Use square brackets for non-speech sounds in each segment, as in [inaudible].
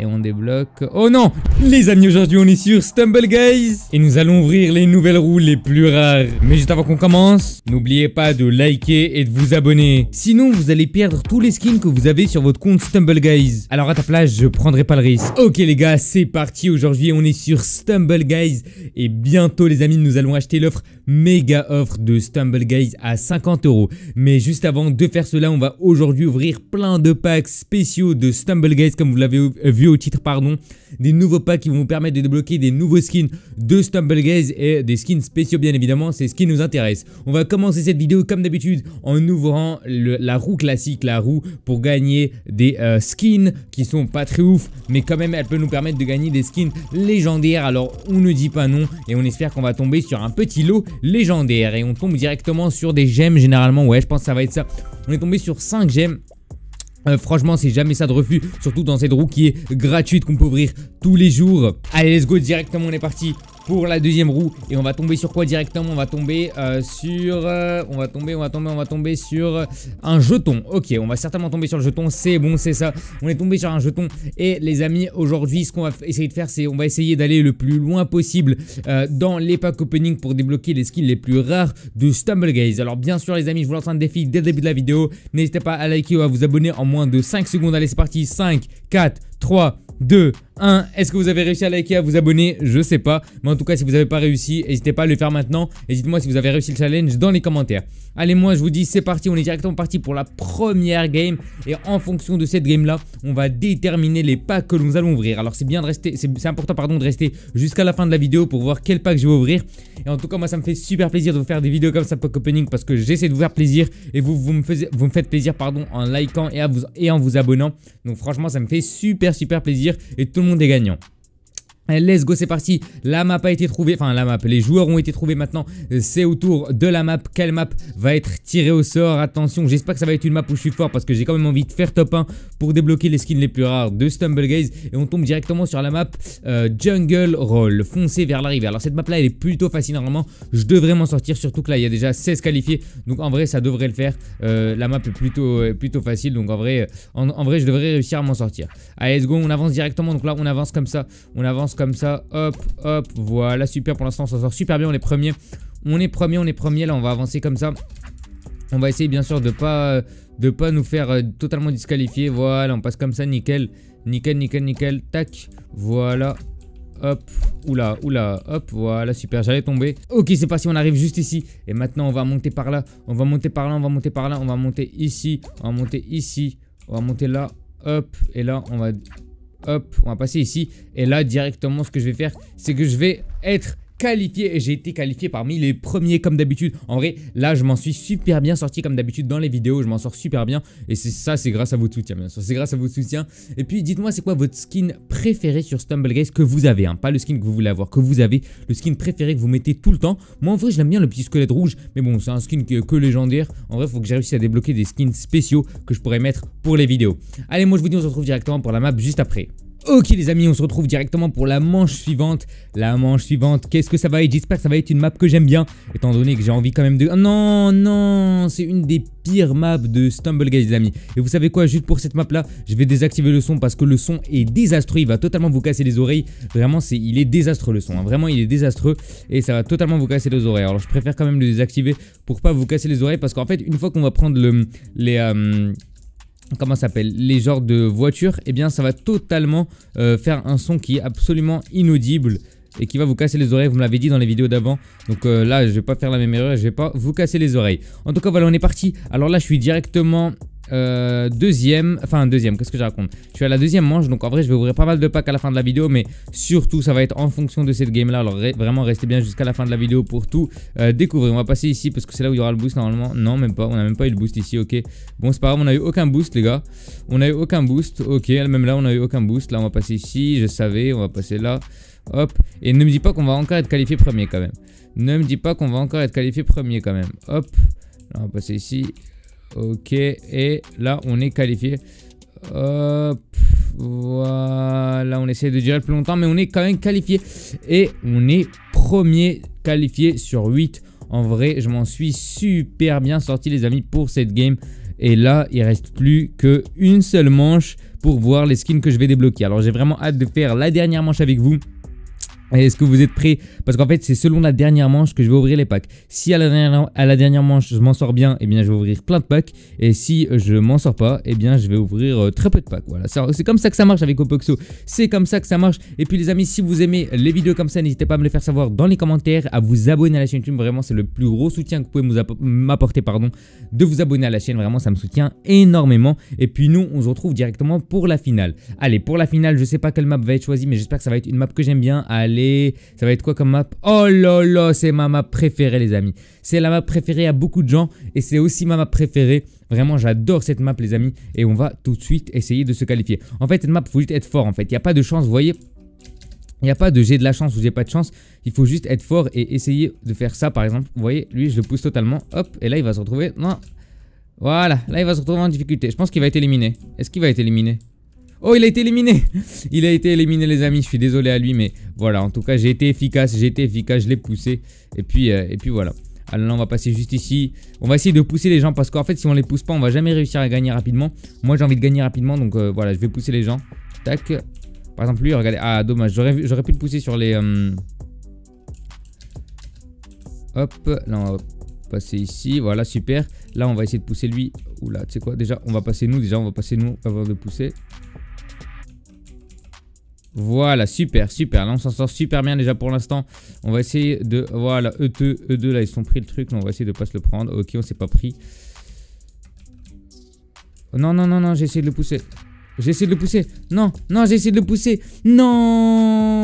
é um blocs Oh non Les amis, aujourd'hui on est sur Stumble Guys et nous allons ouvrir les nouvelles roues les plus rares. Mais juste avant qu'on commence, n'oubliez pas de liker et de vous abonner. Sinon, vous allez perdre tous les skins que vous avez sur votre compte Stumble Guys. Alors à ta place, je prendrai pas le risque. Ok les gars, c'est parti. Aujourd'hui on est sur Stumble Guys et bientôt les amis, nous allons acheter l'offre méga offre de Stumble Guys à 50 euros. Mais juste avant de faire cela, on va aujourd'hui ouvrir plein de packs spéciaux de Stumble Guys comme vous l'avez vu au titre pardon, des nouveaux packs qui vont vous permettre de débloquer des nouveaux skins de Stumble Gaze et des skins spéciaux bien évidemment, c'est ce qui nous intéresse. On va commencer cette vidéo comme d'habitude en ouvrant la roue classique, la roue pour gagner des euh, skins qui sont pas très ouf, mais quand même elle peut nous permettre de gagner des skins légendaires. Alors on ne dit pas non et on espère qu'on va tomber sur un petit lot légendaire et on tombe directement sur des gemmes généralement, ouais je pense que ça va être ça. On est tombé sur 5 gemmes euh, franchement, c'est jamais ça de refus, surtout dans cette roue qui est gratuite, qu'on peut ouvrir tous les jours. Allez, let's go directement, on est parti pour la deuxième roue. Et on va tomber sur quoi directement On va tomber euh, sur... Euh, on va tomber, on va tomber, on va tomber sur euh, un jeton. Ok, on va certainement tomber sur le jeton. C'est bon, c'est ça. On est tombé sur un jeton. Et les amis, aujourd'hui, ce qu'on va essayer de faire, c'est on va essayer d'aller le plus loin possible dans les packs opening pour débloquer les skills les plus rares de Stumble Guys. Alors bien sûr, les amis, je vous lance un défi dès le début de la vidéo. N'hésitez pas à liker ou à vous abonner en moins de 5 secondes. Allez, c'est parti. 5, 4, 3, 2, est-ce que vous avez réussi à liker, à vous abonner Je sais pas. Mais en tout cas, si vous avez pas réussi, n'hésitez pas à le faire maintenant. Et dites-moi si vous avez réussi le challenge dans les commentaires. Allez, moi, je vous dis, c'est parti. On est directement parti pour la première game. Et en fonction de cette game-là, on va déterminer les packs que nous allons ouvrir. Alors, c'est bien de rester, c'est important, pardon, de rester jusqu'à la fin de la vidéo pour voir quel pack je vais ouvrir. Et en tout cas, moi, ça me fait super plaisir de vous faire des vidéos comme ça, pack opening, parce que j'essaie de vous faire plaisir. Et vous, vous me, faites plaisir, pardon, en likant et, et en vous abonnant. Donc, franchement, ça me fait super, super plaisir. Et tout le monde des gagnants. Let's go, c'est parti. La map a été trouvée, enfin la map, les joueurs ont été trouvés maintenant. C'est au tour de la map. Quelle map va être tirée au sort Attention, j'espère que ça va être une map où je suis fort parce que j'ai quand même envie de faire top 1 pour débloquer les skins les plus rares de Stumblegaze. Et on tombe directement sur la map euh, Jungle Roll, foncé vers l'arrivée. Alors cette map là, elle est plutôt facile normalement. Je devrais m'en sortir, surtout que là, il y a déjà 16 qualifiés. Donc en vrai, ça devrait le faire. Euh, la map est plutôt, euh, plutôt facile. Donc en vrai, en, vrai, je devrais réussir à m'en sortir. Allez, let's go, on avance directement. Donc là, on avance comme ça. On avance comme ça. Hop, hop, voilà, super. Pour l'instant, on s'en sort super bien. On est premier. On est premier, on est premier. Là, on va avancer comme ça. On va essayer, bien sûr, de pas euh, de pas nous faire euh, totalement disqualifier. Voilà, on passe comme ça, nickel. Nickel, nickel, nickel. Tac, voilà. Hop, oula, oula, hop, voilà, super, j'allais tomber. Ok, c'est si on arrive juste ici. Et maintenant, on va monter par là, on va monter par là, on va monter par là, on va monter ici, on va monter ici, on va monter là, hop, et là, on va Hop, on va passer ici. Et là, directement, ce que je vais faire, c'est que je vais être qualifié et j'ai été qualifié parmi les premiers comme d'habitude. En vrai, là, je m'en suis super bien sorti comme d'habitude dans les vidéos, je m'en sors super bien et c'est ça, c'est grâce à votre soutien bien sûr, c'est grâce à votre soutien. Et puis dites-moi c'est quoi votre skin préféré sur guys que vous avez, hein? pas le skin que vous voulez avoir, que vous avez, le skin préféré que vous mettez tout le temps. Moi en vrai, j'aime bien le petit squelette rouge, mais bon, c'est un skin que, que, légendaire. En vrai, faut que réussi à débloquer des skins spéciaux que je pourrais mettre pour les vidéos. Allez, moi je vous dis on se retrouve directement pour la map juste après. Ok les amis, on se retrouve directement pour la manche suivante. La manche suivante, qu'est-ce que ça va être J'espère que ça va être une map que j'aime bien, étant donné que j'ai envie quand même de... Ah non, non, c'est une des pires maps de Stumble Guys les amis. Et vous savez quoi, juste pour cette map là, je vais désactiver le son parce que le son est désastreux, il va totalement vous casser les oreilles. Vraiment, c'est, il est désastreux le son, hein. vraiment il est désastreux et ça va totalement vous casser les oreilles. Alors je préfère quand même le désactiver pour pas vous casser les oreilles parce qu'en fait, une fois qu'on va prendre le, les, euh, comment ça s'appelle les genres de voitures, eh bien ça va totalement euh, faire un son qui est absolument inaudible et qui va vous casser les oreilles, vous me l'avez dit dans les vidéos d'avant. Donc euh, là, je vais pas faire la même erreur, je vais pas vous casser les oreilles. En tout cas, voilà, on est parti. Alors là, je suis directement euh, deuxième, enfin deuxième, qu'est-ce que je raconte Je suis à la deuxième manche, donc en vrai je vais ouvrir pas mal de packs à la fin de la vidéo, mais surtout ça va être en fonction de cette game là, alors vraiment restez bien jusqu'à la fin de la vidéo pour tout euh, découvrir. On va passer ici parce que c'est là où il y aura le boost normalement, non même pas, on a même pas eu le boost ici, ok. Bon c'est pas grave, on a eu aucun boost les gars, on a eu aucun boost, ok, même là on a eu aucun boost, là on va passer ici, je savais, on va passer là, hop, et ne me dis pas qu'on va encore être qualifié premier quand même. Ne me dis pas qu'on va encore être qualifié premier quand même, hop, on va passer ici, Ok, et là, on est qualifié. Hop, voilà, on essaie de durer plus longtemps, mais on est quand même qualifié. Et on est premier qualifié sur 8. En vrai, je m'en suis super bien sorti, les amis, pour cette game. Et là, il reste plus qu'une seule manche pour voir les skins que je vais débloquer. Alors, j'ai vraiment hâte de faire la dernière manche avec vous. Est-ce que vous êtes prêts Parce qu'en fait, c'est selon la dernière manche que je vais ouvrir les packs. Si à la dernière, à la dernière manche, je m'en sors bien, Et eh bien, je vais ouvrir plein de packs. Et si euh, je m'en sors pas, eh bien, je vais ouvrir euh, très peu de packs. Voilà, c'est comme ça que ça marche avec Opoxo. C'est comme ça que ça marche. Et puis, les amis, si vous aimez les vidéos comme ça, n'hésitez pas à me le faire savoir dans les commentaires, à vous abonner à la chaîne YouTube. Vraiment, c'est le plus gros soutien que vous pouvez m'apporter, pardon, de vous abonner à la chaîne. Vraiment, ça me soutient énormément. Et puis, nous, on se retrouve directement pour la finale. Allez, pour la finale, je sais pas quelle map va être choisie, mais j'espère que ça va être une map que j'aime bien. Ça va être quoi comme map Oh là là, c'est ma map préférée les amis. C'est la map préférée à beaucoup de gens et c'est aussi ma map préférée. Vraiment, j'adore cette map les amis et on va tout de suite essayer de se qualifier. En fait, cette map, il faut juste être fort en fait. Il n'y a pas de chance, vous voyez il n'y a pas de j'ai de la chance ou j'ai pas de chance. Il faut juste être fort et essayer de faire ça par exemple. Vous voyez, lui je le pousse totalement. Hop, et là il va se retrouver. Non. Voilà, là il va se retrouver en difficulté. Je pense qu'il va être éliminé. Est-ce qu'il va être éliminé Oh, il a été éliminé [laughs] Il a été éliminé, les amis. Je suis désolé à lui, mais voilà. En tout cas, j'ai été efficace. J'ai été efficace. Je l'ai poussé. Et puis, euh, et puis voilà. Alors là, on va passer juste ici. On va essayer de pousser les gens parce qu'en fait, si on les pousse pas, on va jamais réussir à gagner rapidement. Moi, j'ai envie de gagner rapidement, donc euh, voilà, je vais pousser les gens. Tac. Par exemple, lui, regardez. Ah, dommage. J'aurais pu le pousser sur les... Euh, hop. Là, on va passer ici. Voilà, super. Là, on va essayer de pousser lui. Oula, tu sais quoi Déjà, on va passer nous. Déjà, on va passer nous avant de pousser. Voilà, super, super. Là, on s'en sort super bien déjà pour l'instant. On va essayer de... Voilà, E2, E2, e là, ils sont pris le truc. Là, on va essayer de pas se le prendre. Ok, on s'est pas pris. Non, non, non, non, j'ai essayé de le pousser. J'ai essayé de le pousser. Non, non, j'ai essayé de le pousser. Non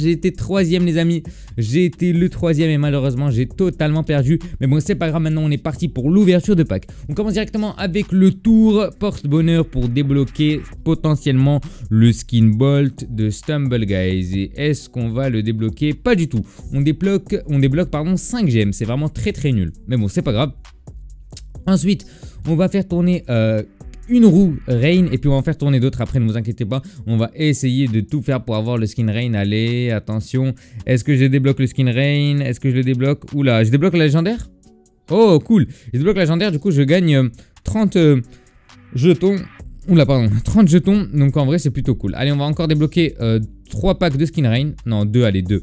j'ai été troisième les amis. J'ai été le troisième et malheureusement j'ai totalement perdu. Mais bon c'est pas grave maintenant on est parti pour l'ouverture de pack. On commence directement avec le tour porte-bonheur pour débloquer potentiellement le skin bolt de Stumble Guys. Et est-ce qu'on va le débloquer Pas du tout. On débloque, on débloque pardon 5 gemmes. C'est vraiment très très nul. Mais bon c'est pas grave. Ensuite on va faire tourner... Euh, une roue Rain et puis on va en faire tourner d'autres après, ne vous inquiétez pas. On va essayer de tout faire pour avoir le skin Rain. Allez, attention. Est-ce que je débloque le skin Rain Est-ce que je le débloque Oula, je débloque la légendaire Oh, cool. Je débloque la légendaire, du coup je gagne 30 euh, euh, jetons. Oula, pardon, 30 [laughs] jetons. Donc en vrai, c'est plutôt cool. Allez, on va encore débloquer 3 euh, packs de skin Rain. Non, 2, allez, 2.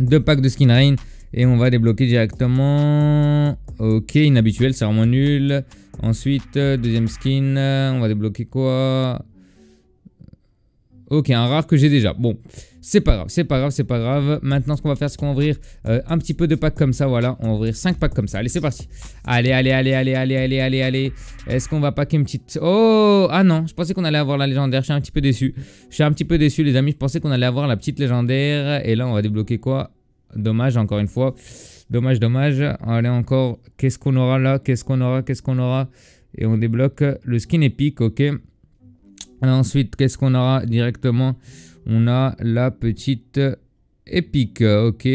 2 packs de skin Rain. Et on va débloquer directement... Ok, inhabituel, c'est vraiment nul. Ensuite, euh, deuxième skin, euh, on va débloquer quoi Ok, un rare que j'ai déjà. Bon, c'est pas grave, c'est pas grave, c'est pas grave. Maintenant, ce qu'on va faire, c'est qu'on va ouvrir euh, un petit peu de packs comme ça, voilà. On va ouvrir 5 packs comme ça. Allez, c'est parti. Allez, allez, allez, allez, allez, allez, allez, allez. Est-ce qu'on va packer une petite... Oh Ah non, je pensais qu'on allait avoir la légendaire. Je suis un petit peu déçu. Je suis un petit peu déçu, les amis. Je pensais qu'on allait avoir la petite légendaire. Et là, on va débloquer quoi Dommage, encore une fois. Dommage, dommage. Allez, encore. Qu'est-ce qu'on aura là Qu'est-ce qu'on aura Qu'est-ce qu'on aura Et on débloque le skin épique, ok. ensuite, qu'est-ce qu'on aura directement On a la petite épique, ok.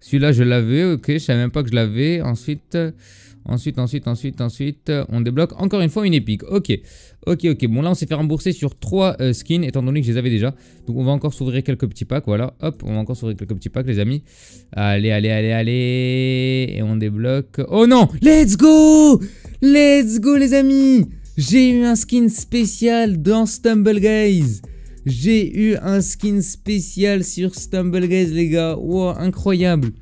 Celui-là, je l'avais, ok, je savais même pas que je l'avais. Ensuite, ensuite, ensuite, ensuite, ensuite, on débloque encore une fois une épique. Ok, ok, ok. Bon, là, on s'est fait rembourser sur 3 euh, skins, étant donné que je les avais déjà. Donc, on va encore s'ouvrir quelques petits packs, voilà. Hop, on va encore s'ouvrir quelques petits packs, les amis. Allez, allez, allez, allez. Et on débloque... Oh non Let's go Let's go, les amis J'ai eu un skin spécial dans Stumble Guys j'ai eu un skin spécial sur Stumble Guys, les gars. Wow, incroyable.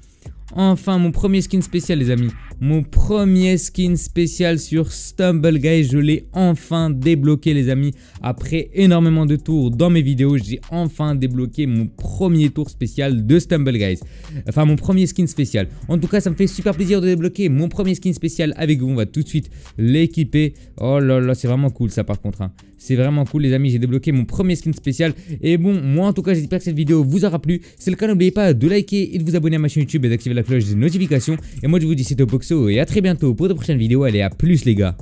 Enfin, mon premier skin spécial, les amis. Mon premier skin spécial sur Stumble Guys je l'ai enfin débloqué les amis. Après énormément de tours dans mes vidéos, j'ai enfin débloqué mon premier tour spécial de Stumble Guys. Enfin mon premier skin spécial. En tout cas, ça me fait super plaisir de débloquer mon premier skin spécial avec vous. On va tout de suite l'équiper. Oh là là, c'est vraiment cool ça par contre. Hein. C'est vraiment cool les amis, j'ai débloqué mon premier skin spécial. Et bon, moi en tout cas, j'espère que cette vidéo vous aura plu. C'est le cas, n'oubliez pas de liker et de vous abonner à ma chaîne YouTube et d'activer la cloche des notifications. Et moi je vous dis, au Box et à très bientôt pour de prochaines vidéos. Allez, à plus les gars